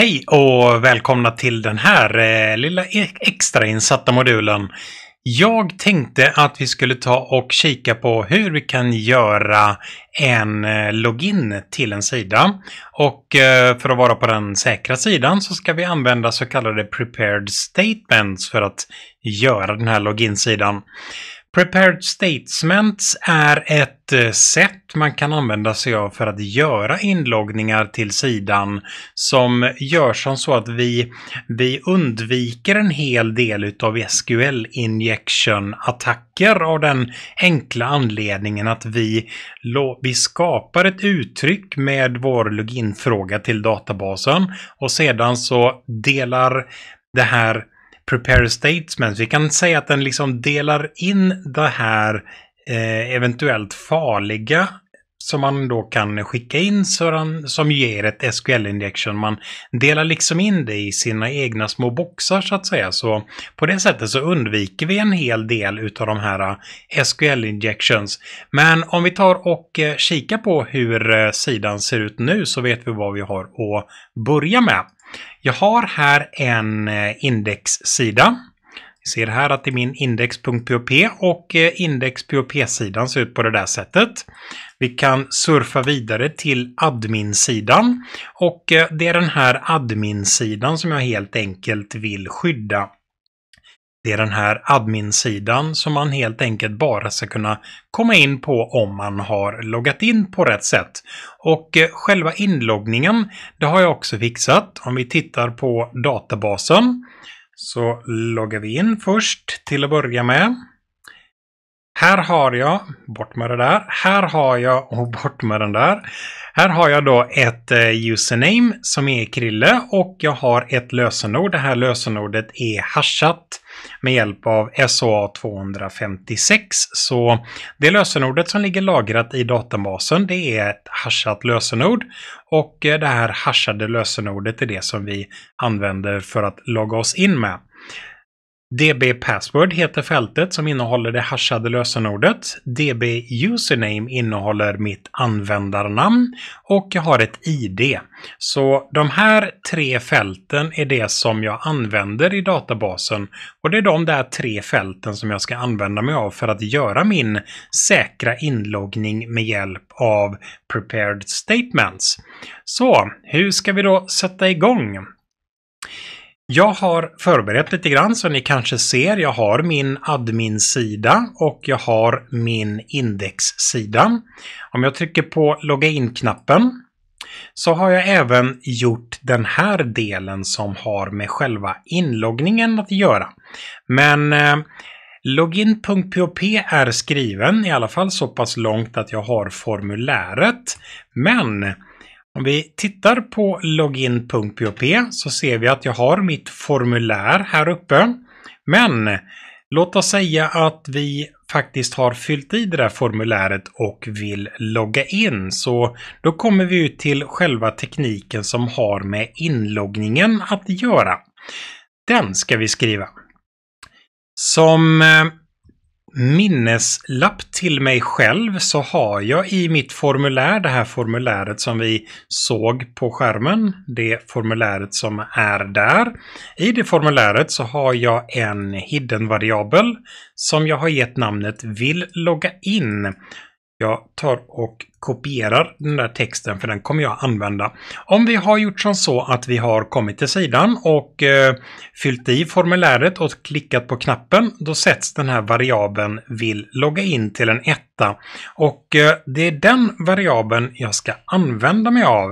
Hej och välkomna till den här eh, lilla e-, extrainsatta modulen. Jag tänkte att vi skulle ta och kika på hur vi kan göra en eh, login till en sida. Och eh, för att vara på den säkra sidan så ska vi använda så kallade prepared statements för att göra den här loginsidan. Prepared statements är ett eh, sätt man kan använda sig av för att göra inloggningar till sidan som gör som så att vi, vi undviker en hel del utav SQL injection attacker av den enkla anledningen att vi, vi skapar ett uttryck med vår loginfråga till databasen och sedan så delar det här prepare statements. Vi kan säga att den liksom delar in det här eh, eventuellt farliga som man då kan skicka in sådan, som ger ett SQL-injection. Man delar liksom in det i sina egna små boxar så att säga. Så på det sättet så undviker vi en hel del utav de här eh, SQL-injections. Men om vi tar och eh, kikar på hur eh, sidan ser ut nu så vet vi vad vi har att börja med. Jag har här en eh, indexsida. Ni ser här att det är min index.pop och eh, indexpop sidan ser ut på det där sättet. Vi kan surfa vidare till admin-sidan och eh, det är den här admin-sidan som jag helt enkelt vill skydda det är den här admin-sidan som man helt enkelt bara ska kunna komma in på om man har loggat in på rätt sätt. Och eh, själva inloggningen, det har jag också fixat. Om vi tittar på databasen så loggar vi in först till att börja med. Här har jag, bort med det där, här har jag och bort med den där. Här har jag då ett eh, username som är Krille och jag har ett lösenord. Det här lösenordet är hashat med hjälp av SOA256. Så det lösenordet som ligger lagrat i databasen det är ett hashat lösenord och eh, det här hashade lösenordet är det som vi använder för att logga oss in med. DB Password heter fältet som innehåller det hashade lösenordet. DB Username innehåller mitt användarnamn och jag har ett ID. Så de här tre fälten är det som jag använder i databasen och det är de där tre fälten som jag ska använda mig av för att göra min säkra inloggning med hjälp av prepared statements. Så hur ska vi då sätta igång? Jag har förberett lite grann så ni kanske ser. Jag har min admin-sida och jag har min index-sida. Om jag trycker på logga in-knappen så har jag även gjort den här delen som har med själva inloggningen att göra. Men eh, Login.php är skriven, i alla fall så pass långt att jag har formuläret. Men om vi tittar på login.php så ser vi att jag har mitt formulär här uppe. Men låt oss säga att vi faktiskt har fyllt i det där formuläret och vill logga in. Så då kommer vi ut till själva tekniken som har med inloggningen att göra. Den ska vi skriva. Som eh, minneslapp till mig själv så har jag i mitt formulär, det här formuläret som vi såg på skärmen, det formuläret som är där. I det formuläret så har jag en hidden variabel som jag har gett namnet vill logga in. Jag tar och kopierar den där texten för den kommer jag använda. Om vi har gjort som så att vi har kommit till sidan och eh, fyllt i formuläret och klickat på knappen, då sätts den här variabeln vill logga in till en etta. Och eh, det är den variabeln jag ska använda mig av.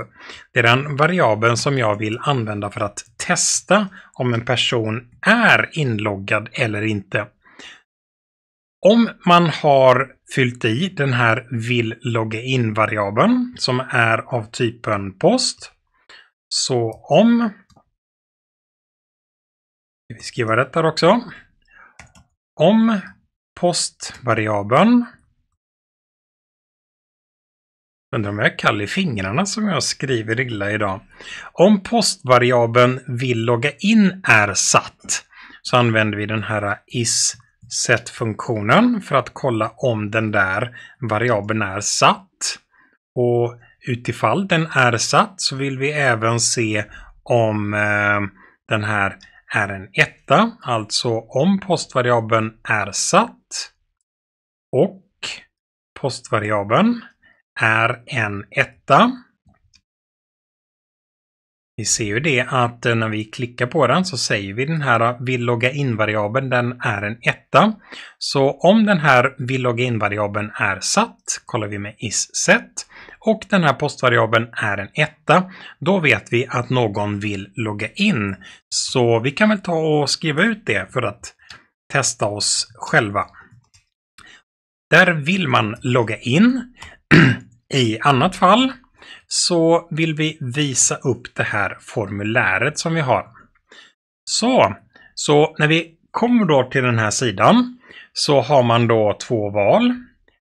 Det är den variabeln som jag vill använda för att testa om en person är inloggad eller inte. Om man har fyllt i den här vill logga in-variabeln som är av typen post. Så om vi skriver detta också. Om postvariabeln Undrar om jag är kall i fingrarna som jag skriver illa idag. Om postvariabeln vill logga in är satt så använder vi den här is funktionen för att kolla om den där variabeln är satt. Och utifall den är satt så vill vi även se om eh, den här är en etta, alltså om postvariabeln är satt och postvariabeln är en etta vi ser ju det att eh, när vi klickar på den så säger vi den här eh, vill logga in-variabeln, den är en etta. Så om den här vill logga in-variabeln är satt, kollar vi med is set, och den här postvariabeln är en etta, då vet vi att någon vill logga in. Så vi kan väl ta och skriva ut det för att testa oss själva. Där vill man logga in. I annat fall så vill vi visa upp det här formuläret som vi har. Så, så när vi kommer då till den här sidan så har man då två val.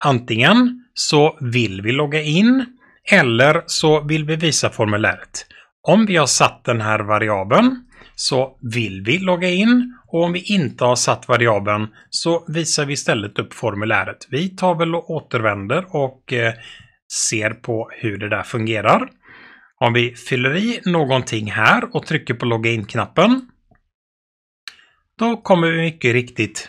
Antingen så vill vi logga in eller så vill vi visa formuläret. Om vi har satt den här variabeln så vill vi logga in och om vi inte har satt variabeln så visar vi istället upp formuläret. Vi tar väl och återvänder och eh, ser på hur det där fungerar. Om vi fyller i någonting här och trycker på logga in-knappen. Då kommer vi mycket riktigt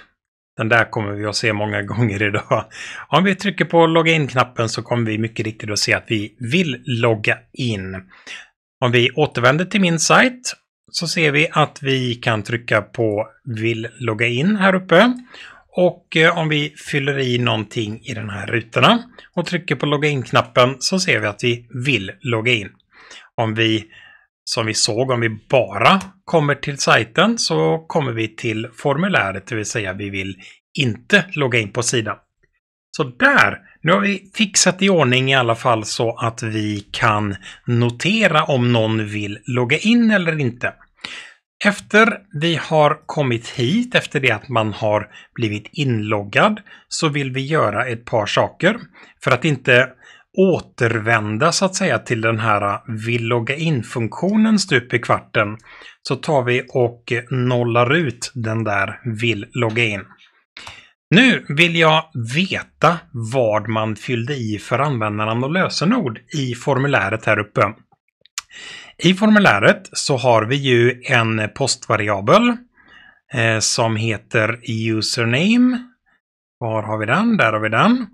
den där kommer vi att se många gånger idag. Om vi trycker på logga in-knappen så kommer vi mycket riktigt att se att vi vill logga in. Om vi återvänder till min sajt så ser vi att vi kan trycka på vill logga in här uppe. Och eh, om vi fyller i någonting i den här rutorna och trycker på logga in-knappen så ser vi att vi vill logga in. Om vi, som vi såg, om vi bara kommer till sajten så kommer vi till formuläret, det vill säga vi vill inte logga in på sidan. Så där! Nu har vi fixat i ordning i alla fall så att vi kan notera om någon vill logga in eller inte. Efter vi har kommit hit, efter det att man har blivit inloggad, så vill vi göra ett par saker. För att inte återvända så att säga till den här eh, vill logga in-funktionen stup i kvarten så tar vi och eh, nollar ut den där vill logga in. Nu vill jag veta vad man fyllde i för användarnamn och lösenord i formuläret här uppe. I formuläret så har vi ju en postvariabel eh, som heter username. Var har vi den? Där har vi den.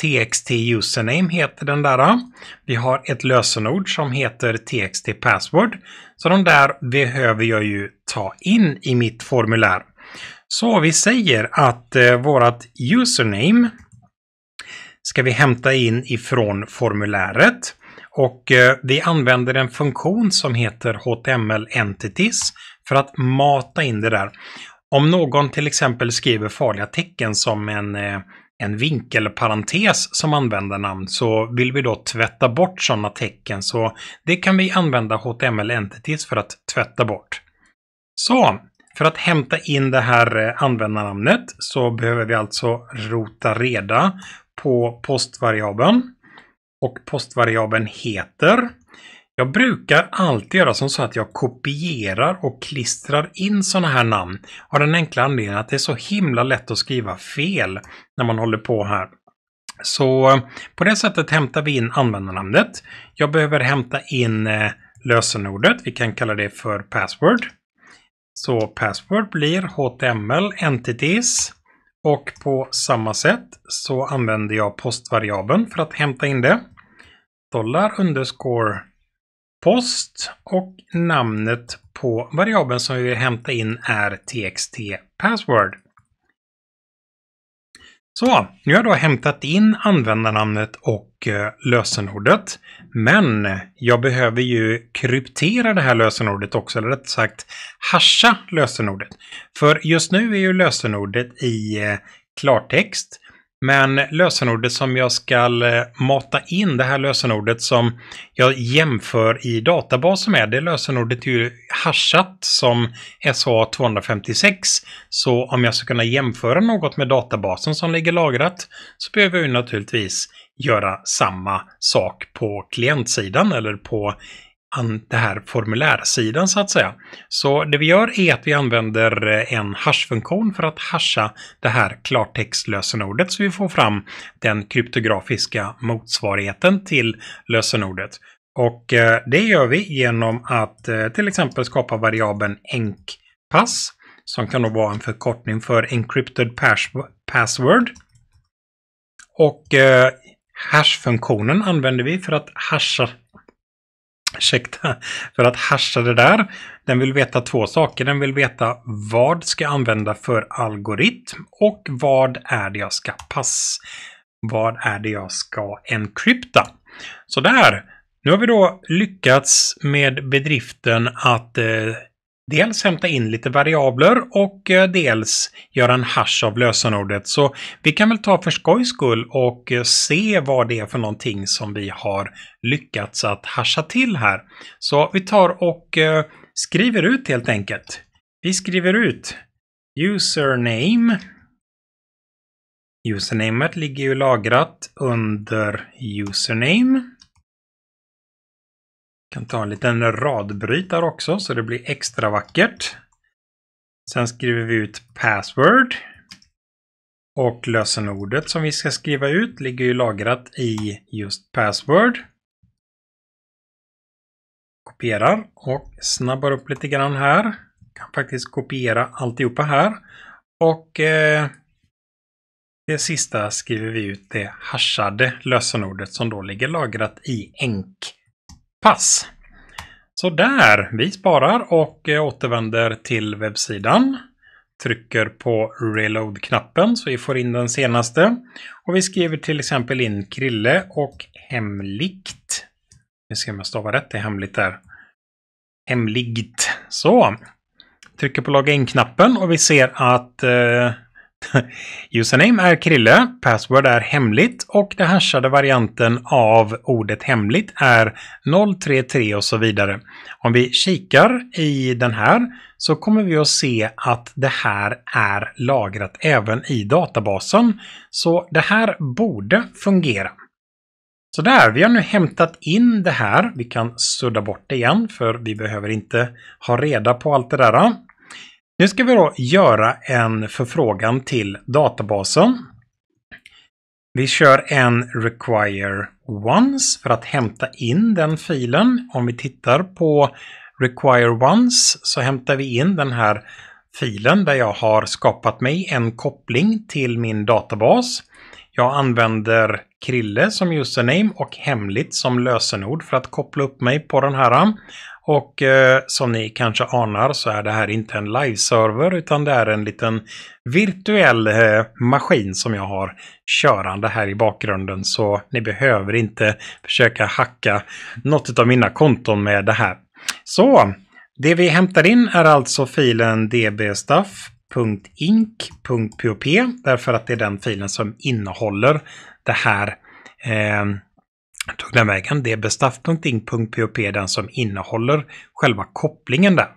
TXT username heter den där. Vi har ett lösenord som heter TXT password. Så de där behöver jag ju ta in i mitt formulär. Så vi säger att eh, vårt username ska vi hämta in ifrån formuläret. Och eh, vi använder en funktion som heter HTML Entities för att mata in det där. Om någon till exempel skriver farliga tecken som en, eh, en vinkelparentes som användarnamn så vill vi då tvätta bort sådana tecken. Så det kan vi använda HTML Entities för att tvätta bort. Så, för att hämta in det här eh, användarnamnet så behöver vi alltså rota reda på postvariabeln och postvariabeln heter. Jag brukar alltid göra som så att jag kopierar och klistrar in sådana här namn av den enkla anledningen att det är så himla lätt att skriva fel när man håller på här. Så eh, på det sättet hämtar vi in användarnamnet. Jag behöver hämta in eh, lösenordet. Vi kan kalla det för password. Så password blir HTML entities och på samma sätt så använder jag postvariabeln för att hämta in det dollar underscore post och namnet på variabeln som vi vill hämta in är txt password. Så, nu har jag då hämtat in användarnamnet och eh, lösenordet. Men jag behöver ju kryptera det här lösenordet också, eller rätt sagt hasha lösenordet. För just nu är ju lösenordet i eh, klartext. Men lösenordet som jag ska eh, mata in, det här lösenordet som jag jämför i databasen med, det lösenordet är ju hashat som SA256. Så om jag ska kunna jämföra något med databasen som ligger lagrat så behöver jag naturligtvis göra samma sak på klientsidan eller på den här formulärsidan så att säga. Så det vi gör är att vi använder eh, en hashfunktion för att hasha det här klartextlösenordet så vi får fram den kryptografiska motsvarigheten till lösenordet. Och eh, det gör vi genom att eh, till exempel skapa variabeln enkpass som kan då vara en förkortning för encrypted password. Och hashfunktionen använder vi för att hasha ursäkta, för att hasha det där. Den vill veta två saker. Den vill veta vad ska jag använda för algoritm och vad är det jag ska pass? Vad är det jag ska encrypta? Så där, nu har vi då lyckats med bedriften att eh, dels hämta in lite variabler och eh, dels göra en hash av lösenordet. Så vi kan väl ta för skojs skull och eh, se vad det är för någonting som vi har lyckats att hasha till här. Så vi tar och eh, skriver ut helt enkelt. Vi skriver ut username. Usernamet ligger ju lagrat under username kan ta en liten radbrytare också så det blir extra vackert. Sen skriver vi ut password. Och lösenordet som vi ska skriva ut ligger ju lagrat i just password. Kopierar och snabbar upp lite grann här. Kan faktiskt kopiera alltihopa här. Och eh, det sista skriver vi ut det hashade lösenordet som då ligger lagrat i enk pass. Så där, vi sparar och eh, återvänder till webbsidan. Trycker på reload-knappen så vi får in den senaste. Och vi skriver till exempel in krille och hemligt. Vi ska se om jag stavar rätt Det är hemligt där. Hemligt. Så. Trycker på logga in-knappen och vi ser att eh, Username är Krille, password är hemligt och den hashade varianten av ordet hemligt är 033 och så vidare. Om vi kikar i den här så kommer vi att se att det här är lagrat även i databasen. Så det här borde fungera. Så där, vi har nu hämtat in det här. Vi kan sudda bort det igen för vi behöver inte ha reda på allt det där. Nu ska vi då göra en förfrågan till databasen. Vi kör en require once för att hämta in den filen. Om vi tittar på require once så hämtar vi in den här filen där jag har skapat mig en koppling till min databas. Jag använder Krille som username och hemligt som lösenord för att koppla upp mig på den här. Och eh, som ni kanske anar så är det här inte en liveserver utan det är en liten virtuell eh, maskin som jag har körande här i bakgrunden. Så ni behöver inte försöka hacka något av mina konton med det här. Så det vi hämtar in är alltså filen dbstuff.inc.pop därför att det är den filen som innehåller det här eh, tog den vägen? Det är bestaf.ing.pop den som innehåller själva kopplingen där.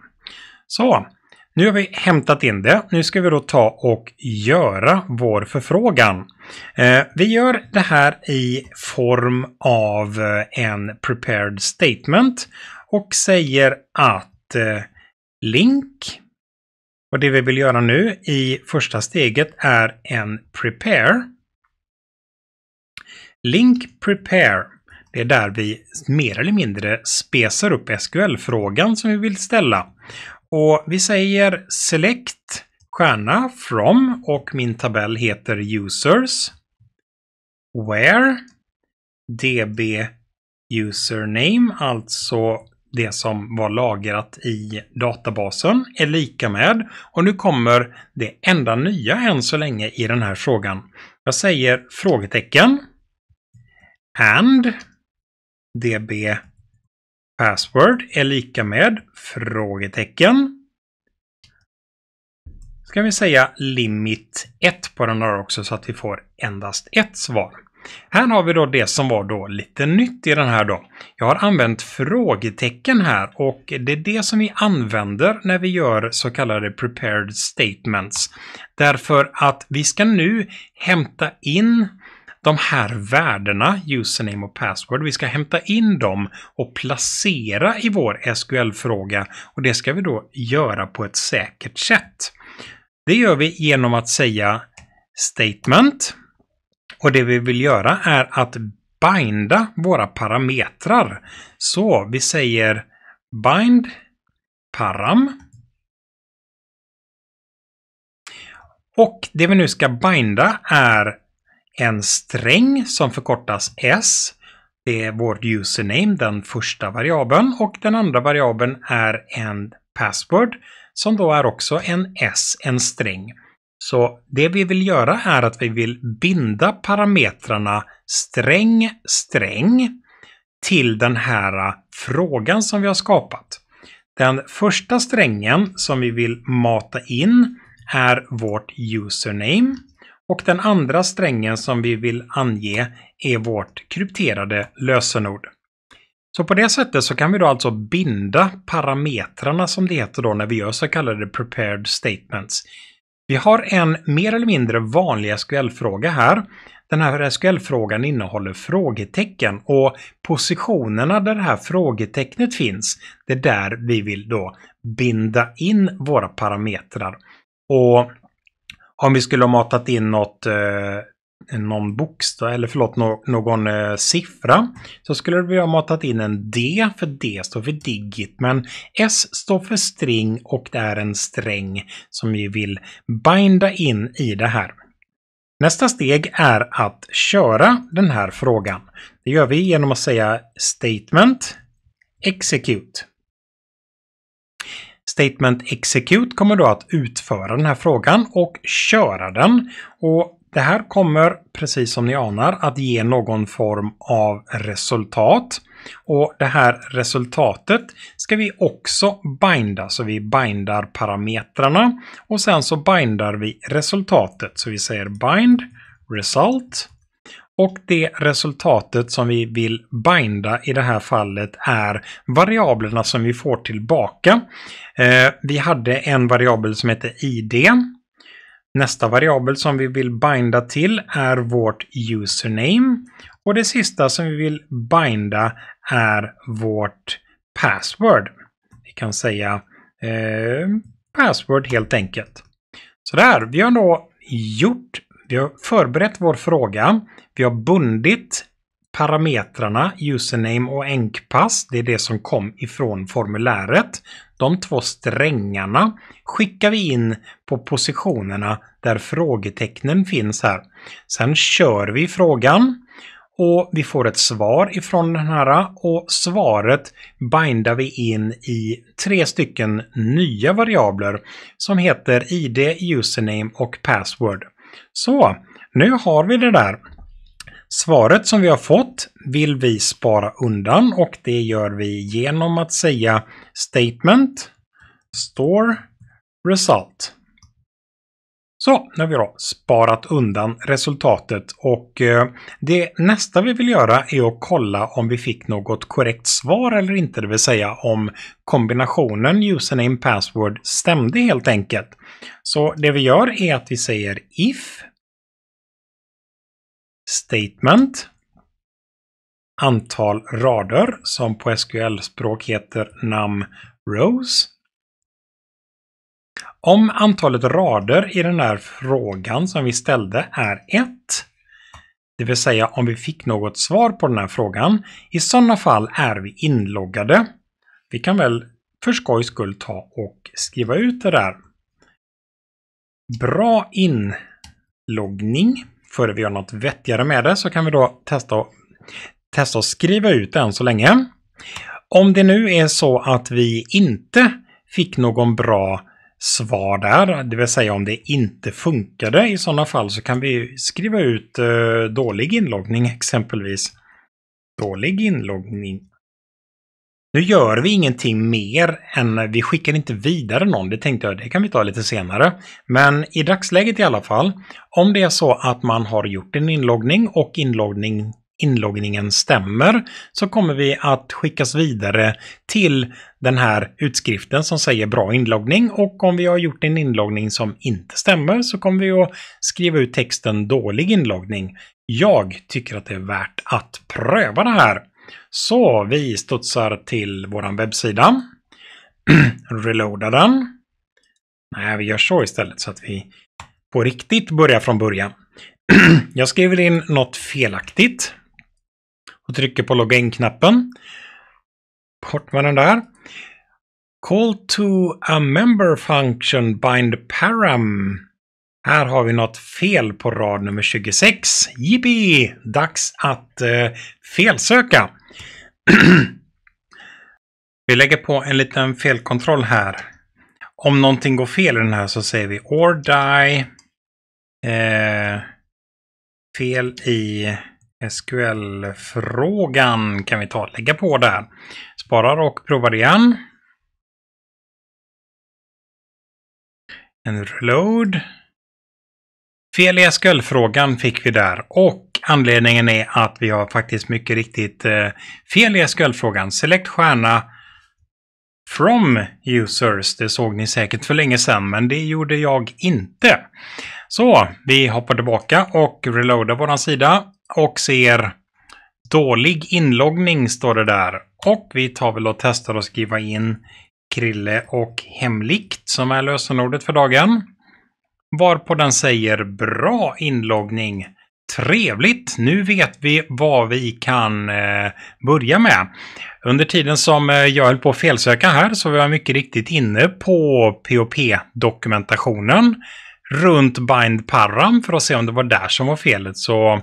Så, nu har vi hämtat in det. Nu ska vi då ta och göra vår förfrågan. Eh, vi gör det här i form av eh, en prepared statement och säger att eh, link och det vi vill göra nu i första steget är en prepare. Link prepare. Det är där vi mer eller mindre spesar upp SQL-frågan som vi vill ställa. Och vi säger select stjärna from och min tabell heter users. Where DB username, alltså det som var lagrat i databasen, är lika med. Och nu kommer det enda nya än så länge i den här frågan. Jag säger frågetecken. And db password är lika med frågetecken. Ska vi säga limit 1 på den här också så att vi får endast ett svar. Här har vi då det som var då lite nytt i den här då. Jag har använt frågetecken här och det är det som vi använder när vi gör så kallade prepared statements. Därför att vi ska nu hämta in de här värdena, username och password, vi ska hämta in dem och placera i vår SQL-fråga och det ska vi då göra på ett säkert sätt. Det gör vi genom att säga statement och det vi vill göra är att binda våra parametrar. Så vi säger bind param och det vi nu ska binda är en sträng som förkortas S. Det är vårt username, den första variabeln, och den andra variabeln är en password som då är också en S, en sträng. Så det vi vill göra är att vi vill binda parametrarna sträng, sträng till den här frågan som vi har skapat. Den första strängen som vi vill mata in är vårt username. Och den andra strängen som vi vill ange är vårt krypterade lösenord. Så på det sättet så kan vi då alltså binda parametrarna som det heter då när vi gör så kallade prepared statements. Vi har en mer eller mindre vanlig SQL-fråga här. Den här SQL-frågan innehåller frågetecken och positionerna där det här frågetecknet finns, det är där vi vill då binda in våra parametrar. Och om vi skulle ha matat in något, eh, någon bokstav, eller förlåt, no någon eh, siffra, så skulle vi ha matat in en D, för D står för digit, men S står för string och det är en sträng som vi vill binda in i det här. Nästa steg är att köra den här frågan. Det gör vi genom att säga statement execute. Statement Execute kommer då att utföra den här frågan och köra den. Och det här kommer, precis som ni anar, att ge någon form av resultat. Och det här resultatet ska vi också binda, så vi bindar parametrarna och sen så bindar vi resultatet. Så vi säger bind result och det resultatet som vi vill binda i det här fallet är variablerna som vi får tillbaka. Eh, vi hade en variabel som heter id. Nästa variabel som vi vill binda till är vårt username. Och det sista som vi vill binda är vårt password. Vi kan säga eh, password helt enkelt. Sådär, vi har då gjort vi har förberett vår fråga. Vi har bundit parametrarna username och enkpass. Det är det som kom ifrån formuläret. De två strängarna skickar vi in på positionerna där frågetecknen finns här. Sen kör vi frågan och vi får ett svar ifrån den här och svaret bindar vi in i tre stycken nya variabler som heter id, username och password. Så, nu har vi det där. Svaret som vi har fått vill vi spara undan och det gör vi genom att säga statement store result. Så, nu har vi då sparat undan resultatet och eh, det nästa vi vill göra är att kolla om vi fick något korrekt svar eller inte, det vill säga om kombinationen username password stämde helt enkelt. Så det vi gör är att vi säger if statement antal rader som på SQL-språk heter nam rows. Om antalet rader i den här frågan som vi ställde är 1, det vill säga om vi fick något svar på den här frågan, i sådana fall är vi inloggade. Vi kan väl för skojs skull ta och skriva ut det där Bra inloggning. Före vi gör något vettigare med det så kan vi då testa, testa att skriva ut den så länge. Om det nu är så att vi inte fick någon bra svar där, det vill säga om det inte funkade i sådana fall så kan vi skriva ut eh, dålig inloggning exempelvis. Dålig inloggning nu gör vi ingenting mer än eh, vi skickar inte vidare någon. Det tänkte jag, det kan vi ta lite senare. Men i dagsläget i alla fall, om det är så att man har gjort en inloggning och inloggning, inloggningen stämmer så kommer vi att skickas vidare till den här utskriften som säger bra inloggning och om vi har gjort en inloggning som inte stämmer så kommer vi att skriva ut texten dålig inloggning. Jag tycker att det är värt att pröva det här så vi studsar till vår webbsida. Reloadar den. Nej, vi gör så istället så att vi på riktigt börjar från början. Jag skriver in något felaktigt. Och trycker på login knappen Bort med den där. Call to a member function bind param. Här har vi något fel på rad nummer 26. Jippi! Dags att eh, felsöka. Vi lägger på en liten felkontroll här. Om någonting går fel i den här så säger vi or die. Eh, fel i SQL-frågan kan vi ta och lägga på där. Sparar och provar igen. En reload. Fel i SQL-frågan fick vi där och Anledningen är att vi har faktiskt mycket riktigt eh, fel i SQL-frågan. Select stjärna from users. Det såg ni säkert för länge sedan, men det gjorde jag inte. Så vi hoppar tillbaka och reloadar vår sida och ser dålig inloggning står det där. Och vi tar väl och testar att skriva in Krille och Hemligt som är lösenordet för dagen. Varpå den säger bra inloggning. Trevligt! Nu vet vi vad vi kan eh, börja med. Under tiden som eh, jag höll på att felsöka här så var jag mycket riktigt inne på POP-dokumentationen runt bind param för att se om det var där som var felet. Så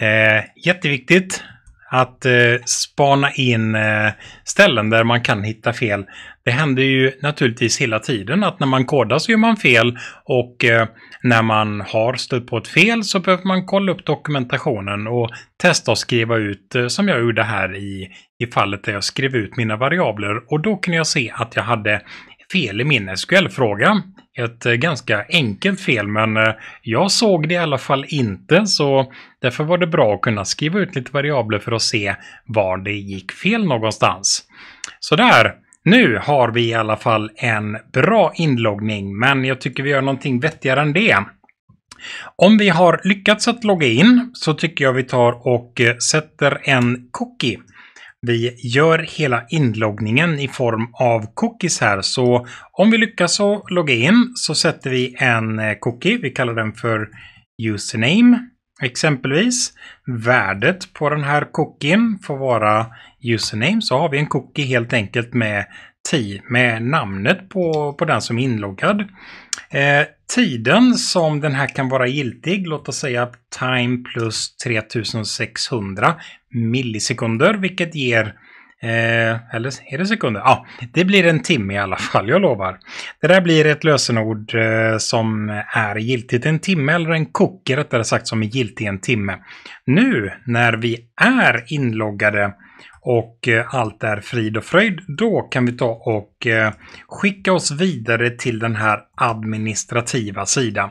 eh, jätteviktigt att eh, spana in eh, ställen där man kan hitta fel. Det händer ju naturligtvis hela tiden att när man kodar så gör man fel och eh, när man har stött på ett fel så behöver man kolla upp dokumentationen och testa att skriva ut eh, som jag gjorde här i, i fallet där jag skrev ut mina variabler och då kunde jag se att jag hade fel i min SQL-fråga. Ett eh, ganska enkelt fel, men eh, jag såg det i alla fall inte, så därför var det bra att kunna skriva ut lite variabler för att se var det gick fel någonstans. Så där. Nu har vi i alla fall en bra inloggning, men jag tycker vi gör någonting vettigare än det. Om vi har lyckats att logga in så tycker jag vi tar och eh, sätter en cookie vi gör hela inloggningen i form av cookies här. Så om vi lyckas att logga in så sätter vi en eh, cookie. Vi kallar den för username exempelvis. Värdet på den här cookien får vara username. Så har vi en cookie helt enkelt med med namnet på, på den som är inloggad. Eh, tiden som den här kan vara giltig, låt oss säga time plus 3600 millisekunder, vilket ger Eh, eller är det sekunder? Ja, ah, det blir en timme i alla fall, jag lovar. Det där blir ett lösenord eh, som är giltigt en timme, eller en cookie rättare sagt som är giltig en timme. Nu när vi är inloggade och eh, allt är frid och fröjd, då kan vi ta och eh, skicka oss vidare till den här administrativa sidan.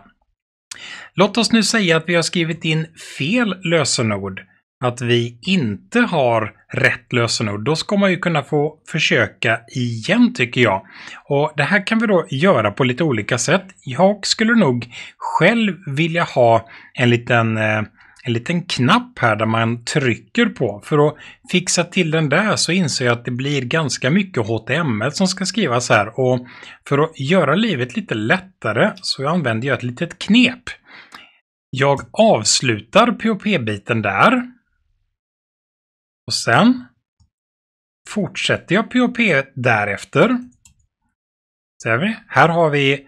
Låt oss nu säga att vi har skrivit in fel lösenord, att vi inte har rätt lösenord. Då ska man ju kunna få försöka igen tycker jag. Och Det här kan vi då göra på lite olika sätt. Jag skulle nog själv vilja ha en liten eh, en liten knapp här där man trycker på. För att fixa till den där så inser jag att det blir ganska mycket HTML som ska skrivas här. Och för att göra livet lite lättare så använder jag ett litet knep. Jag avslutar POP-biten där. Och sen fortsätter jag POP därefter. Ser vi? Här har vi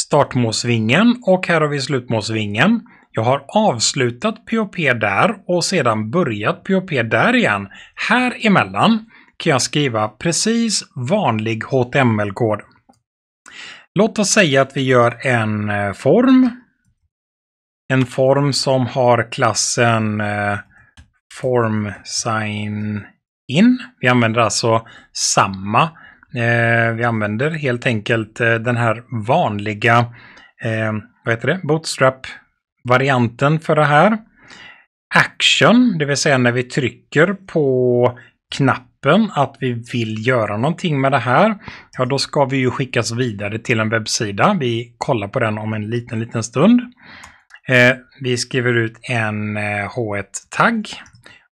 startmålsvingen och här har vi slutmålsvingen. Jag har avslutat POP där och sedan börjat POP där igen. Här emellan kan jag skriva precis vanlig HTML-kod. Låt oss säga att vi gör en eh, form. En form som har klassen eh, form sign in. Vi använder alltså samma. Eh, vi använder helt enkelt den här vanliga vad heter det? Bootstrap varianten för det här. Action, det vill säga när vi trycker på knappen att vi vill göra någonting med det här, ja då ska vi ju skickas vidare till en webbsida. Vi kollar på den om en liten, liten stund. Eh, vi skriver ut en H1-tagg eh,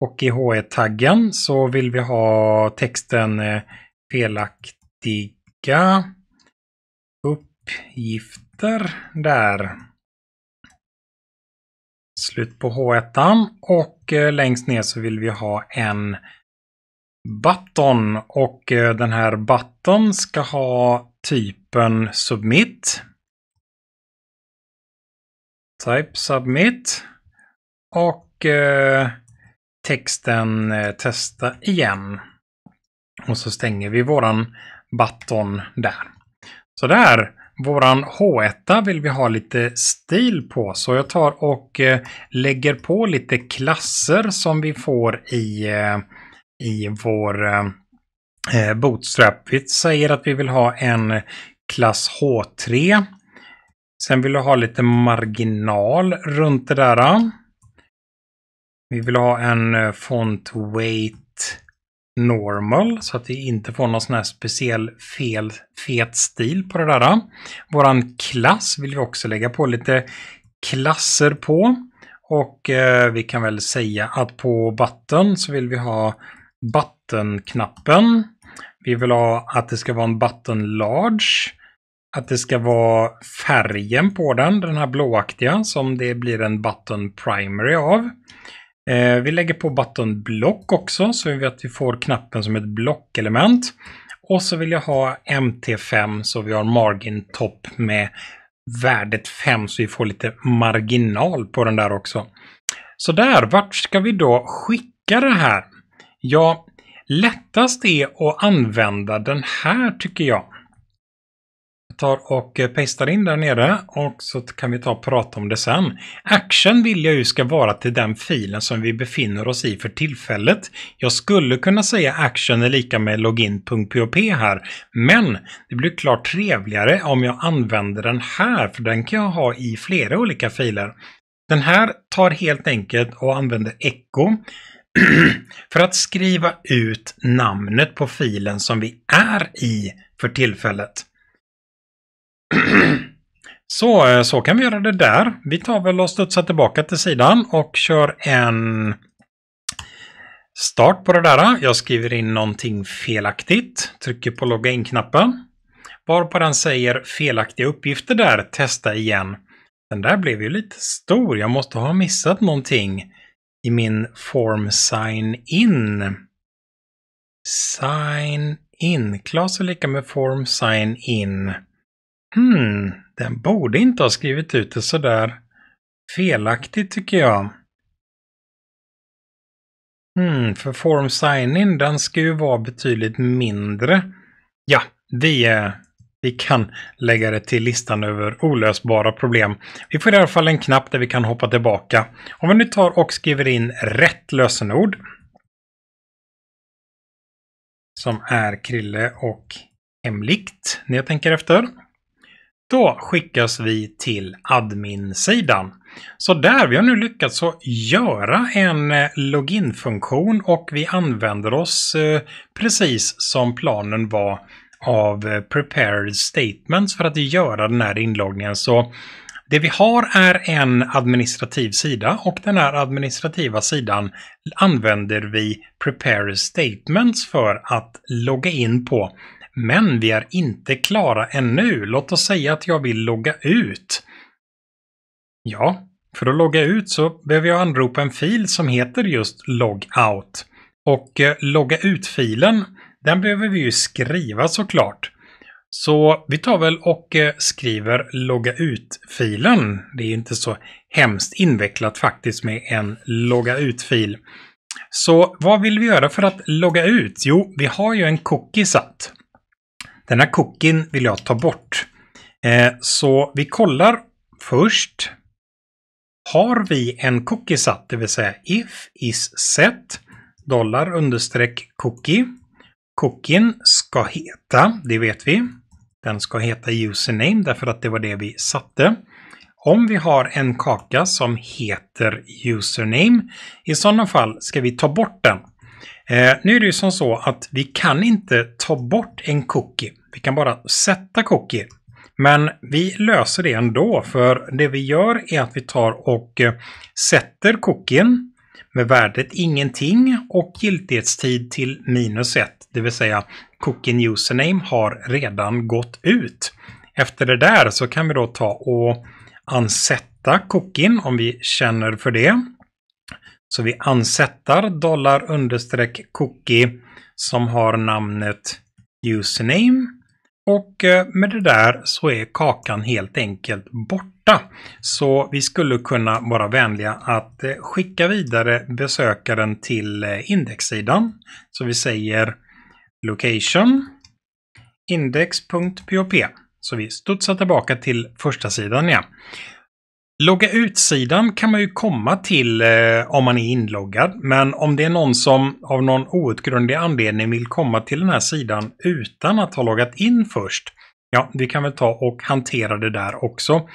och i H1-taggen så vill vi ha texten eh, felaktiga uppgifter där slut på H1 och eh, längst ner så vill vi ha en button och eh, den här button ska ha typen submit. Type submit. Och eh, texten testa igen. Och så stänger vi våran button där. Så där Våran H1 vill vi ha lite stil på så jag tar och eh, lägger på lite klasser som vi får i, eh, i vår eh, Bootstrap. Vi säger att vi vill ha en klass H3. Sen vill jag ha lite marginal runt det där. Vi vill ha en font weight normal så att vi inte får någon sån här speciell fel, fet stil på det där. Våran klass vill vi också lägga på lite klasser på. Och eh, vi kan väl säga att på button så vill vi ha button-knappen. Vi vill ha att det ska vara en button large. Att det ska vara färgen på den, den här blåaktiga, som det blir en button primary av. Eh, vi lägger på button block också så vi vet att vi får knappen som ett blockelement. Och så vill jag ha MT5 så vi har margin top med värdet 5 så vi får lite marginal på den där också. Så där, vart ska vi då skicka det här? Ja, lättast är att använda den här tycker jag tar och eh, pastar in där nere och så kan vi ta och prata om det sen. Action vill jag ju ska vara till den filen som vi befinner oss i för tillfället. Jag skulle kunna säga action är lika med login.pop här, men det blir klart trevligare om jag använder den här, för den kan jag ha i flera olika filer. Den här tar helt enkelt och använder echo för att skriva ut namnet på filen som vi är i för tillfället. så, eh, så kan vi göra det där. Vi tar väl och studsar tillbaka till sidan och kör en start på det där. Jag skriver in någonting felaktigt, trycker på logga in-knappen. Varpå den säger felaktiga uppgifter där, testa igen. Den där blev ju lite stor, jag måste ha missat någonting i min form sign in. Sign in, Klas är lika med form sign in. Hmm, den borde inte ha skrivit ut det sådär. Felaktigt tycker jag. Hmm, för form sign-in, den ska ju vara betydligt mindre. Ja, vi, eh, vi kan lägga det till listan över olösbara problem. Vi får i alla fall en knapp där vi kan hoppa tillbaka. Om vi nu tar och skriver in rätt lösenord. Som är Krille och Hemligt, när jag tänker efter. Då skickas vi till admin-sidan. Så där, vi har nu lyckats att göra en eh, login-funktion och vi använder oss eh, precis som planen var av eh, prepared statements för att göra den här inloggningen. Så det vi har är en administrativ sida och den här administrativa sidan använder vi prepared statements för att logga in på. Men vi är inte klara ännu. Låt oss säga att jag vill logga ut. Ja, för att logga ut så behöver jag anropa en fil som heter just logout. Och eh, logga ut-filen, den behöver vi ju skriva såklart. Så vi tar väl och eh, skriver logga ut-filen. Det är inte så hemskt invecklat faktiskt med en logga ut-fil. Så vad vill vi göra för att logga ut? Jo, vi har ju en cookie satt. Den här cookien vill jag ta bort. Eh, så vi kollar först. Har vi en cookie satt, det vill säga if is set dollar understreck cookie. Cookien ska heta, det vet vi. Den ska heta username därför att det var det vi satte. Om vi har en kaka som heter username, i sådana fall ska vi ta bort den. Eh, nu är det ju som så att vi kan inte ta bort en cookie. Vi kan bara sätta cookie. Men vi löser det ändå, för det vi gör är att vi tar och eh, sätter cookien med värdet ingenting och giltighetstid till minus 1, det vill säga cookien username har redan gått ut. Efter det där så kan vi då ta och ansätta cookien om vi känner för det. Så vi ansätter dollar understreck cookie som har namnet username. Och eh, med det där så är kakan helt enkelt borta. Så vi skulle kunna vara vänliga att eh, skicka vidare besökaren till eh, indexsidan. Så vi säger location index.php. Så vi studsar tillbaka till första sidan igen. Ja. Logga ut-sidan kan man ju komma till eh, om man är inloggad, men om det är någon som av någon outgrundlig anledning vill komma till den här sidan utan att ha loggat in först, ja, vi kan väl ta och hantera det där också.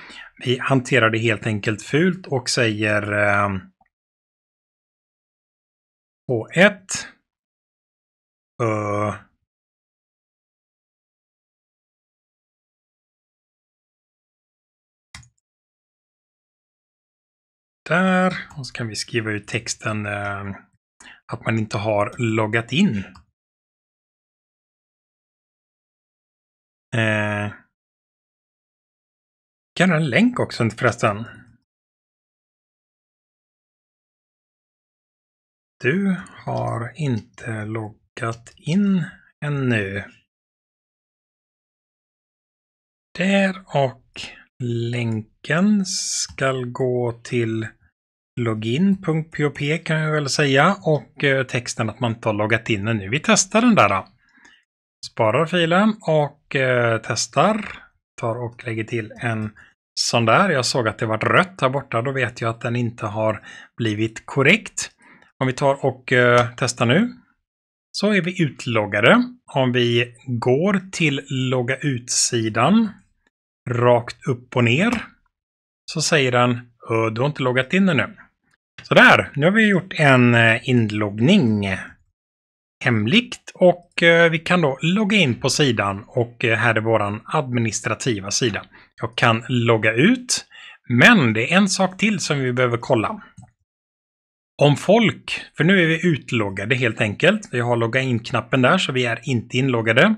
Vi hanterar det helt enkelt fult och säger eh, på 1 uh, där. Och så kan vi skriva ut texten eh, att man inte har loggat in. Eh, kan ha en länk också förresten. Du har inte loggat in ännu. Där och Länken ska gå till login.pop kan jag väl säga och eh, texten att man inte har loggat in ännu. Vi testar den där. Då. Sparar filen och eh, testar. Tar och lägger till en sån där. Jag såg att det var rött här borta. Då vet jag att den inte har blivit korrekt. Om vi tar och eh, testar nu så är vi utloggade. Om vi går till logga ut-sidan rakt upp och ner. Så säger den du har inte loggat in ännu. Sådär, nu har vi gjort en eh, inloggning eh, hemligt och eh, vi kan då logga in på sidan och här är våran administrativa sida. Jag kan logga ut, men det är en sak till som vi behöver kolla. Om folk, för nu är vi utloggade helt enkelt. Vi har logga in-knappen där så vi är inte inloggade.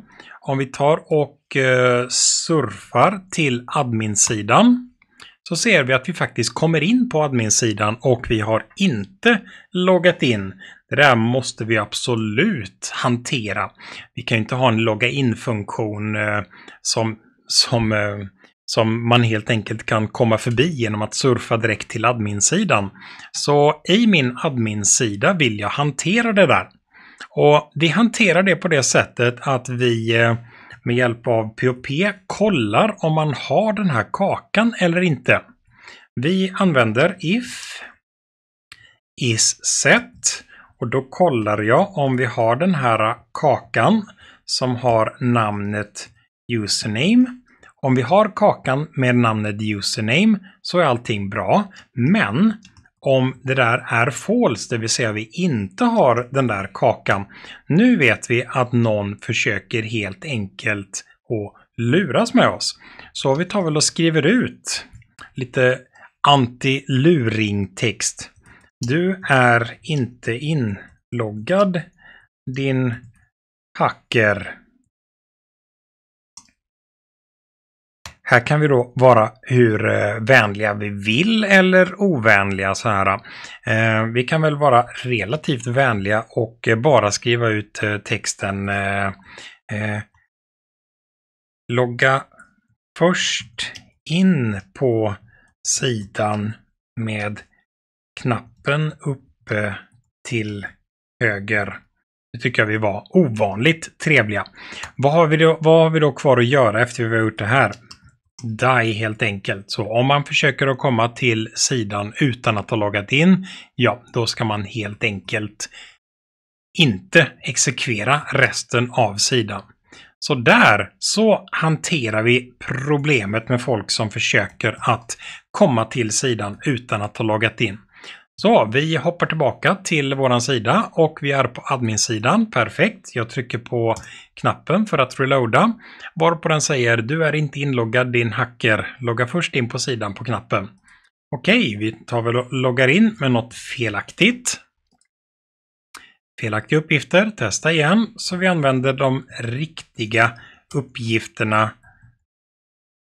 Om vi tar och eh, surfar till adminsidan så ser vi att vi faktiskt kommer in på adminsidan och vi har inte loggat in. Det där måste vi absolut hantera. Vi kan inte ha en logga in-funktion eh, som, som eh, som man helt enkelt kan komma förbi genom att surfa direkt till adminsidan. Så i min adminsida vill jag hantera det där. Och Vi hanterar det på det sättet att vi eh, med hjälp av POP kollar om man har den här kakan eller inte. Vi använder if is set och då kollar jag om vi har den här kakan som har namnet username. Om vi har kakan med namnet username så är allting bra. Men om det där är false, det vill säga vi inte har den där kakan. Nu vet vi att någon försöker helt enkelt att luras med oss. Så vi tar väl och skriver ut lite anti-luring-text. Du är inte inloggad, din hacker Här kan vi då vara hur eh, vänliga vi vill eller ovänliga så här. Eh, vi kan väl vara relativt vänliga och eh, bara skriva ut texten Logga först in på sidan med knappen uppe till höger. Det tycker jag vi var ovanligt trevliga. Vad har vi då, vad har vi då kvar att göra efter vi har gjort det här? Die helt enkelt. Så om man försöker att komma till sidan utan att ha loggat in, ja, då ska man helt enkelt inte exekvera resten av sidan. Så där så hanterar vi problemet med folk som försöker att komma till sidan utan att ha loggat in. Så, vi hoppar tillbaka till våran sida och vi är på admin Perfekt. Jag trycker på knappen för att reloada, varpå den säger du är inte inloggad din hacker. Logga först in på sidan på knappen. Okej, vi tar väl och loggar in med något felaktigt. Felaktiga uppgifter, testa igen. Så vi använder de riktiga uppgifterna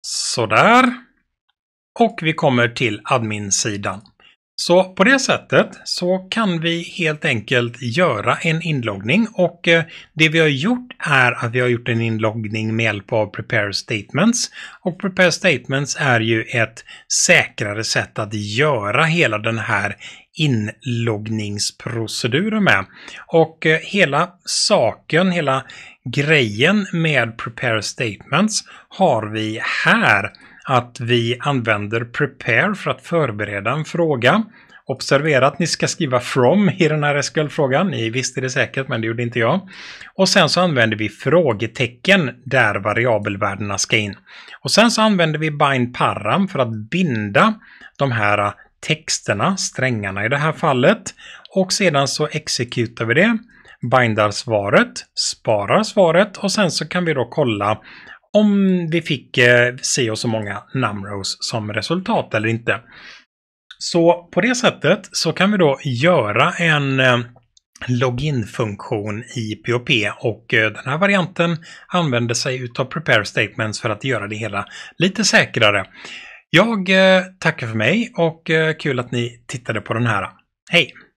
sådär. Och vi kommer till adminsidan. Så på det sättet så kan vi helt enkelt göra en inloggning och eh, det vi har gjort är att vi har gjort en inloggning med hjälp av Prepare Statements. Och Prepare Statements är ju ett säkrare sätt att göra hela den här inloggningsproceduren med. Och eh, hela saken, hela grejen med Prepare Statements har vi här att vi använder prepare för att förbereda en fråga. Observera att ni ska skriva from i den här SQL-frågan. Ni visste det säkert, men det gjorde inte jag. Och sen så använder vi frågetecken där variabelvärdena ska in. Och sen så använder vi bind param för att binda de här texterna, strängarna i det här fallet. Och sedan så exekutar vi det, bindar svaret, sparar svaret och sen så kan vi då kolla om vi fick eh, se och så många Namros som resultat eller inte. Så på det sättet så kan vi då göra en eh, login-funktion i POP och eh, den här varianten använder sig utav prepare statements för att göra det hela lite säkrare. Jag eh, tackar för mig och kul att ni tittade på den här. Hej!